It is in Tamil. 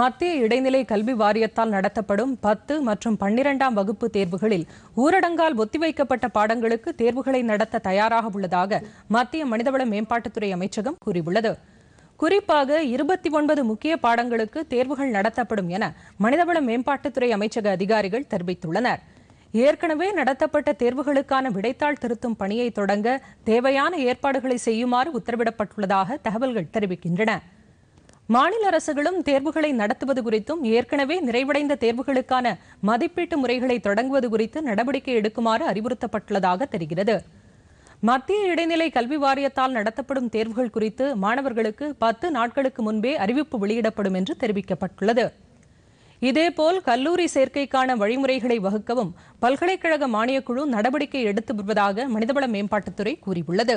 மத்திய இடைநிலை கல்வி வாரியத்தால் நடத்தப்படும் பத்து மற்றும் பன்னிரெண்டாம் வகுப்பு தேர்வுகளில் ஊரடங்கால் ஒத்திவைக்கப்பட்ட பாடங்களுக்கு தேர்வுகளை நடத்த தயாராக உள்ளதாக மத்திய மனிதவள மேம்பாட்டுத்துறை அமைச்சகம் கூறியுள்ளது குறிப்பாக இருபத்தி ஒன்பது முக்கிய பாடங்களுக்கு தேர்வுகள் நடத்தப்படும் என மனிதவள மேம்பாட்டுத்துறை அமைச்சக அதிகாரிகள் தெரிவித்துள்ளனர் ஏற்கனவே நடத்தப்பட்ட தேர்வுகளுக்கான விடைத்தாள் திருத்தும் பணியை தொடங்க தேவையான ஏற்பாடுகளை செய்யுமாறு உத்தரவிடப்பட்டுள்ளதாக தகவல்கள் தெரிவிக்கின்றன மாநில அரசுகளும் தேர்வுகளை நடத்துவது குறித்தும் ஏற்கனவே நிறைவடைந்த தேர்வுகளுக்கான மதிப்பீட்டு முறைகளை தொடங்குவது குறித்து நடவடிக்கை எடுக்குமாறு அறிவுறுத்தப்பட்டுள்ளதாக தெரிகிறது மத்திய இடைநிலை கல்வி வாரியத்தால் நடத்தப்படும் தேர்வுகள் குறித்து மாணவர்களுக்கு பத்து நாட்களுக்கு முன்பே அறிவிப்பு வெளியிடப்படும் என்று தெரிவிக்கப்பட்டுள்ளது இதேபோல் கல்லூரி சேர்க்கைக்கான வழிமுறைகளை வகுக்கவும் பல்கலைக்கழக மானியக்குழு நடவடிக்கை எடுத்து வருவதாக மனிதவள மேம்பாட்டுத்துறை கூறியுள்ளது